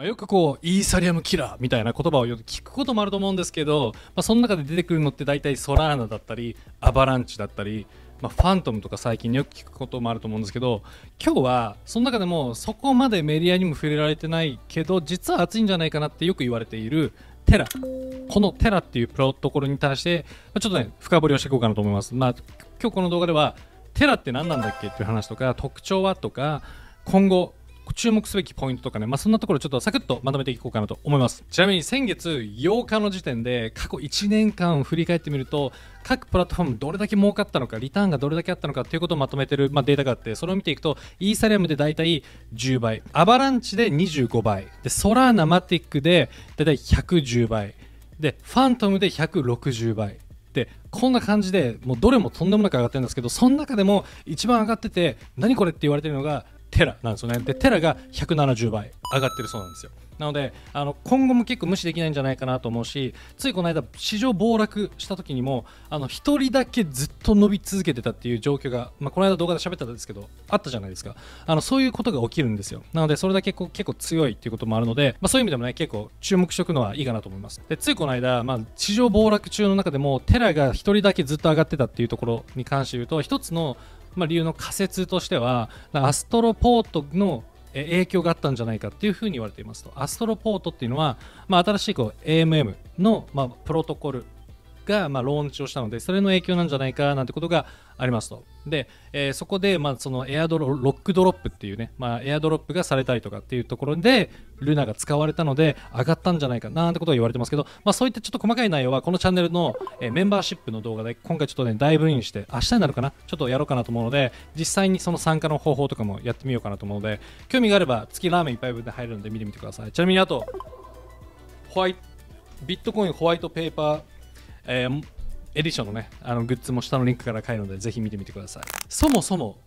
まあ、よくこうイーサリアムキラーみたいな言葉を聞くこともあると思うんですけど、まあ、その中で出てくるのって大体ソラーナだったりアバランチだったり、まあ、ファントムとか最近よく聞くこともあると思うんですけど今日はその中でもそこまでメディアにも触れられてないけど実は熱いんじゃないかなってよく言われているテラこのテラっていうプロトコルに対してちょっとね深掘りをしていこうかなと思います、まあ、今日この動画ではテラって何なんだっけっていう話とか特徴はとか今後注目すべきポイントとかね、まあ、そんなところちょっとサクッとまとめていこうかなと思いますちなみに先月8日の時点で過去1年間振り返ってみると各プラットフォームどれだけ儲かったのかリターンがどれだけあったのかということをまとめてる、まあ、データがあってそれを見ていくとイーサリアムで大体10倍アバランチで25倍でソラーナマティックで大体110倍でファントムで160倍でこんな感じでもうどれもとんでもなく上がってるんですけどその中でも一番上がってて何これって言われてるのがテラなんですよねでテラが170倍上がってるそうなんですよなのであの今後も結構無視できないんじゃないかなと思うしついこの間市場暴落した時にもあの1人だけずっと伸び続けてたっていう状況が、まあ、この間動画で喋ったんですけどあったじゃないですかあのそういうことが起きるんですよなのでそれだけこう結構強いっていうこともあるので、まあ、そういう意味でもね結構注目しておくのはいいかなと思いますでついこの間、まあ、市場暴落中の中でもテラが1人だけずっと上がってたっていうところに関して言うと1つのまあ、理由の仮説としてはアストロポートの影響があったんじゃないかっていうふうに言われていますとアストロポートっていうのは、まあ、新しいこう AMM の、まあ、プロトコルが、まあ、ローンチをしたので、それの影響なんじゃないかなんてことがありますと。で、えー、そこで、まあ、そのエアドロ、ロックドロップっていうね、まあ、エアドロップがされたりとかっていうところで、ルナが使われたので、上がったんじゃないかなんてことが言われてますけど、まあ、そういったちょっと細かい内容は、このチャンネルの、えー、メンバーシップの動画で、今回ちょっとね、ダイブインして、明日になるかな、ちょっとやろうかなと思うので、実際にその参加の方法とかもやってみようかなと思うので、興味があれば、月ラーメンいっぱい分で入るので見てみてください。ちなみにあと、ホワイト、ビットコインホワイトペーパーえー、エディションのねあのグッズも下のリンクから買えるのでぜひ見てみてくださいそもそも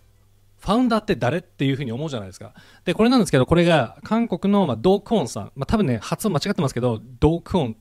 ファウンダーって誰っていうふうに思うじゃないですか。で、これなんですけど、これが韓国の、まあ、ドークオンさん、まあ、多分ね、発音間違ってますけど、ドークオン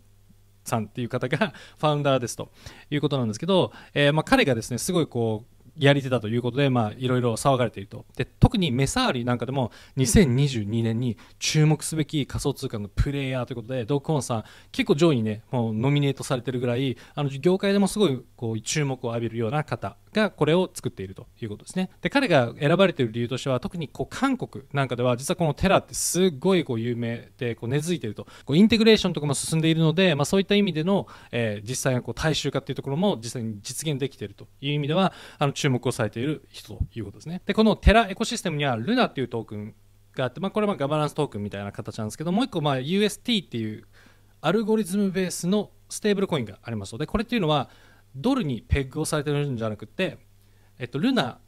さんっていう方がファウンダーですということなんですけど、えー、まあ彼がですね、すごいこう、やり手だということで、まあ、いろいろ騒がれているとで特にメサーリなんかでも2022年に注目すべき仮想通貨のプレイヤーということでドッグオンさん結構上位に、ね、もうノミネートされてるぐらいあの業界でもすごいこう注目を浴びるような方がこれを作っているということですねで彼が選ばれている理由としては特にこう韓国なんかでは実はこのテラってすごいこう有名でこう根付いているとこうインテグレーションとかも進んでいるので、まあ、そういった意味での、えー、実際のこう大衆化というところも実際に実現できているという意味ではあの注目をされている人ということですね。で、このテラエコシステムにはルナっていうトークンがあって、まあ、これはガバナンストークンみたいな形なんですけど、もう一個、まあ、UST っていうアルゴリズムベースのステーブルコインがありますので、これっていうのはドルにペッグをされてるんじゃなくて、えっと、ルナ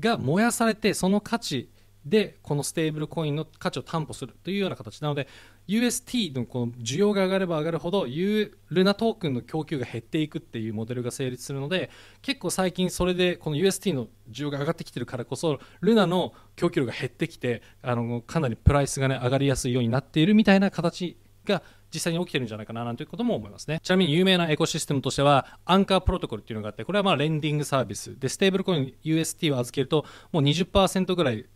が燃やされて、その価値、でこのステーブルコインの価値を担保するというような形なので UST のこの需要が上がれば上がるほどユルナトークンの供給が減っていくっていうモデルが成立するので結構最近それでこの UST の需要が上がってきてるからこそルナの供給量が減ってきてあのかなりプライスがね上がりやすいようになっているみたいな形が実際に起きてるんじゃないかななんていうことも思いますねちなみに有名なエコシステムとしてはアンカープロトコルっていうのがあってこれはまあレンディングサービスでステーブルコイン UST を預けるともう20%ぐらい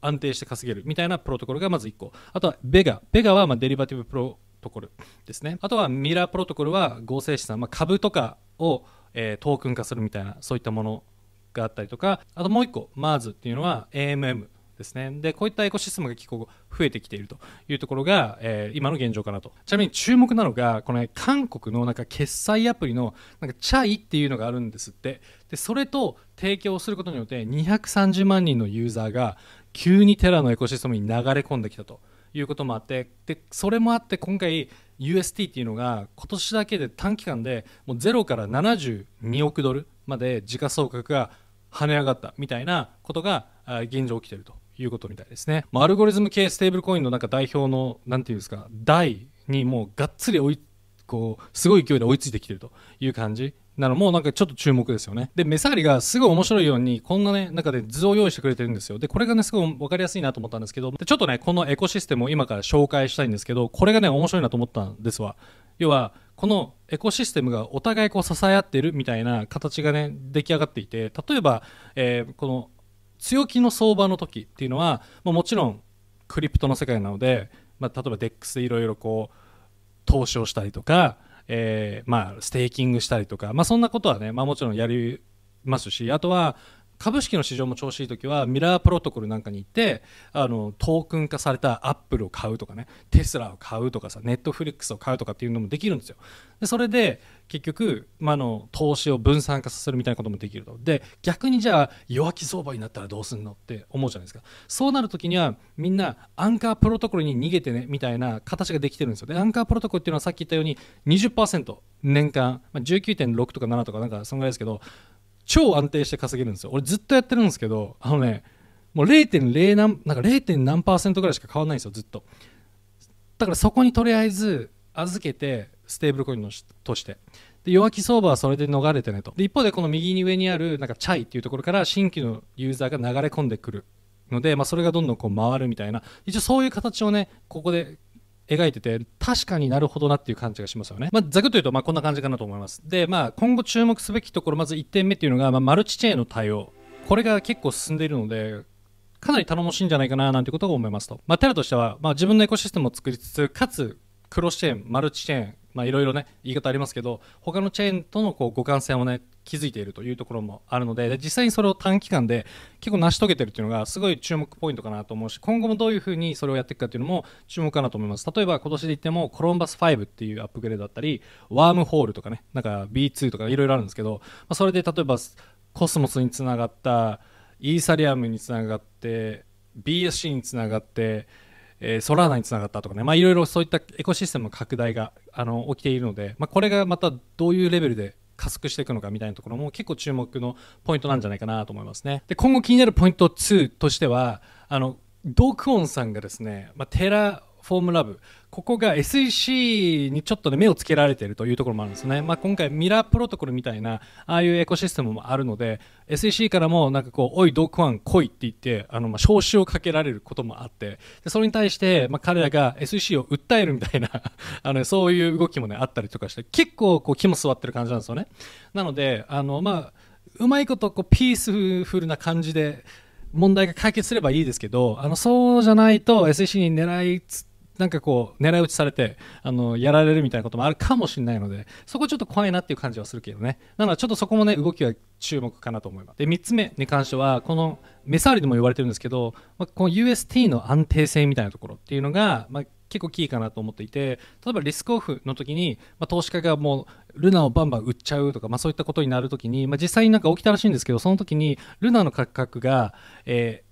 安定して稼げるみたいなプロトコルがまず1個あとはベガベガはまデリバティブプロトコルですねあとはミラープロトコルは合成資産、まあ、株とかを、えトークン化するみたいなそういったものがあったりとかあともう1個 m ー r s っていうのは AMM ですねでこういったエコシステムが結構増えてきているというところが、えー、今の現状かなとちなみに注目なのがこの、ね、韓国のなんか決済アプリのなんかチャイっていうのがあるんですってでそれと提供することによって230万人のユーザーが急にテラのエコシステムに流れ込んできたということもあってでそれもあって今回 UST っていうのが今年だけで短期間でもう0から72億ドルまで時価総額が跳ね上がったみたいなことが現状起きてるということみたいですね。まアルゴリズム系ステーブルコインのなんか代表の何て言うんですか台にもうがっつり追いこうすごい勢いで追いついてきてるという感じなのもなんかちょっと注目ですよね。で、目障りがすごい面白いように、こんなね、中で図を用意してくれてるんですよ。で、これがね、すごい分かりやすいなと思ったんですけど、でちょっとね、このエコシステムを今から紹介したいんですけど、これがね、面白いなと思ったんですわ。要は、このエコシステムがお互いこう支え合ってるみたいな形がね、出来上がっていて、例えば、えー、この強気の相場の時っていうのは、まあ、もちろんクリプトの世界なので、まあ、例えば DEX でいろいろこう、投資をしたりとか、えー、まあ、ステーキングしたりとか、まあ、そんなことはね、まあ、もちろんやりますしあとは株式の市場も調子いい時はミラープロトコルなんかに行ってあのトークン化されたアップルを買うとかねテスラを買うとかさネットフリックスを買うとかっていうのもできるんですよでそれで結局、まあの、投資を分散化させるみたいなこともできるとで逆にじゃあ弱気相場になったらどうすんのって思うじゃないですかそうなるときにはみんなアンカープロトコルに逃げてねみたいな形ができてるんですよでアンカープロトコルっていうのはさっき言ったように20%年間、まあ、19.6とか7とかなんかそんぐらいですけど超安定して稼げるんですよ俺ずっとやってるんですけどあのねもう0.0何なんか 0. 何パーセントぐらいしか変わらないんですよずっとだからそこにとりあえず預けてステーブルコインのとしてで弱気相場はそれで逃れてねとで一方でこの右に上にあるなんかチャイっていうところから新規のユーザーが流れ込んでくるので、まあ、それがどんどんこう回るみたいな一応そういう形をねここで描いてて確かになるほどなっていう感じがしますよね。まあ、ざくっと言うと、まあ、こんな感じかなと思います。で、まあ、今後注目すべきところ、まず1点目っていうのが、まあ、マルチチェーンの対応。これが結構進んでいるので、かなり頼もしいんじゃないかななんてことが思いますと。まあ、テラとしては、まあ、自分のエコシステムを作りつつ、かつ、クロスチェーン、マルチチェーン、まあ、いろいろね、言い方ありますけど、他のチェーンとのこう互換性をね、づいているというところもあるので実際にそれを短期間で結構成し遂げてるっていうのがすごい注目ポイントかなと思うし今後もどういうふうにそれをやっていくかっていうのも注目かなと思います例えば今年で言ってもコロンバス5っていうアップグレードだったりワームホールとかねなんか B2 とかいろいろあるんですけど、まあ、それで例えばコスモスにつながったイーサリアムにつながって BSC につながってえソラーナにつながったとかね、まいろいろそういったエコシステムの拡大があの起きているので、まあ、これがまたどういうレベルで速していくのかみたいなところも結構注目のポイントなんじゃないかなと思いますね。で今後気になるポイント2としてはあのドクオンさんがですね、まあ、テラフォームラブここが SEC にちょっと、ね、目をつけられているというところもあるんですね、まあ、今回ミラープロトコルみたいなああいうエコシステムもあるので SEC からもなんかこうおいドクワン来いって言ってあのまあ招集をかけられることもあってでそれに対してまあ彼らが SEC を訴えるみたいな あの、そういう動きも、ね、あったりとかして結構こう肝座ってる感じなんですよねなのであの、まあ、うまいことこうピースフルな感じで問題が解決すればいいですけどあのそうじゃないと SEC に狙いつつなんかこう狙い撃ちされてあのやられるみたいなこともあるかもしれないのでそこちょっと怖いなっていう感じはするけどねなのでちょっとそこもね動きは注目かなと思いますで3つ目に関してはこの目障りでも言われてるんですけど、まあ、この UST の安定性みたいなところっていうのが、まあ、結構キーかなと思っていて例えばリスクオフの時に、まあ、投資家がもうルナをバンバン売っちゃうとか、まあ、そういったことになる時に、まあ、実際になんか起きたらしいんですけどその時にルナの価格が、え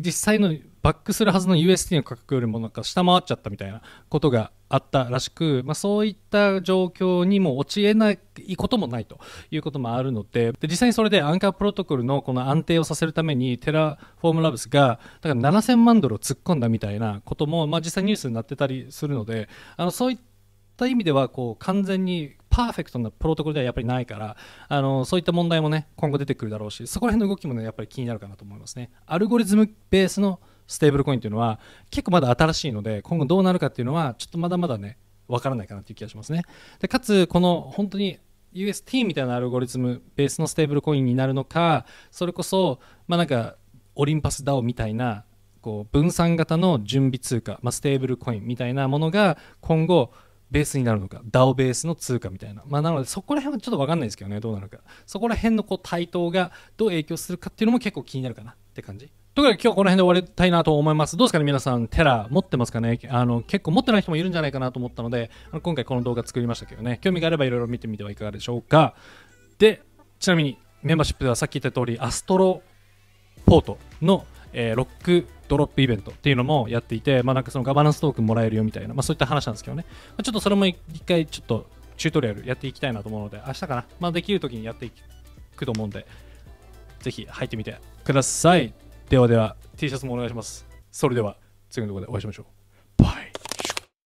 ー、実際のバックするはずの USD の価格よりもなんか下回っちゃったみたいなことがあったらしく、まあ、そういった状況にも陥れないこともないということもあるのでで実際にそれでアンカープロトコルのこの安定をさせるためにテラフォームラブスがだから7000万ドルを突っ込んだみたいなことも、まあ、実際ニュースになってたりするのであのそういった意味ではこう完全にパーフェクトなプロトコルではやっぱりないからあのそういった問題もね今後出てくるだろうしそこら辺の動きもねやっぱり気になるかなと思いますねアルゴリズムベースのステーブルコインというのは結構まだ新しいので今後どうなるかっていうのはちょっとまだまだね分からないかなという気がしますねでかつこの本当に UST みたいなアルゴリズムベースのステーブルコインになるのかそれこそまあなんかオリンパス DAO みたいなこう分散型の準備通貨、まあ、ステーブルコインみたいなものが今後ベースになるのか DAO ベースの通貨みたいな、まあ、なのでそこら辺はちょっと分かんないですけどねどうなるかそこら辺のこう対等がどう影響するかっていうのも結構気になるかなって感じといこ今日この辺で終わりたいなと思います。どうですかね皆さん、テラ持ってますかねあの結構持ってない人もいるんじゃないかなと思ったので、あの今回この動画作りましたけどね、興味があればいろいろ見てみてはいかがでしょうか。で、ちなみにメンバーシップではさっき言った通り、アストロポートの、えー、ロックドロップイベントっていうのもやっていて、まあ、なんかそのガバナンストークンもらえるよみたいな、まあ、そういった話なんですけどね、まあ、ちょっとそれも一回ちょっとチュートリアルやっていきたいなと思うので明日かな、まあ、できる時にやっていくと思うんでぜひ入ってみてください、ではでは T シャツもお願いしますそれでは次のところでお会いしましょう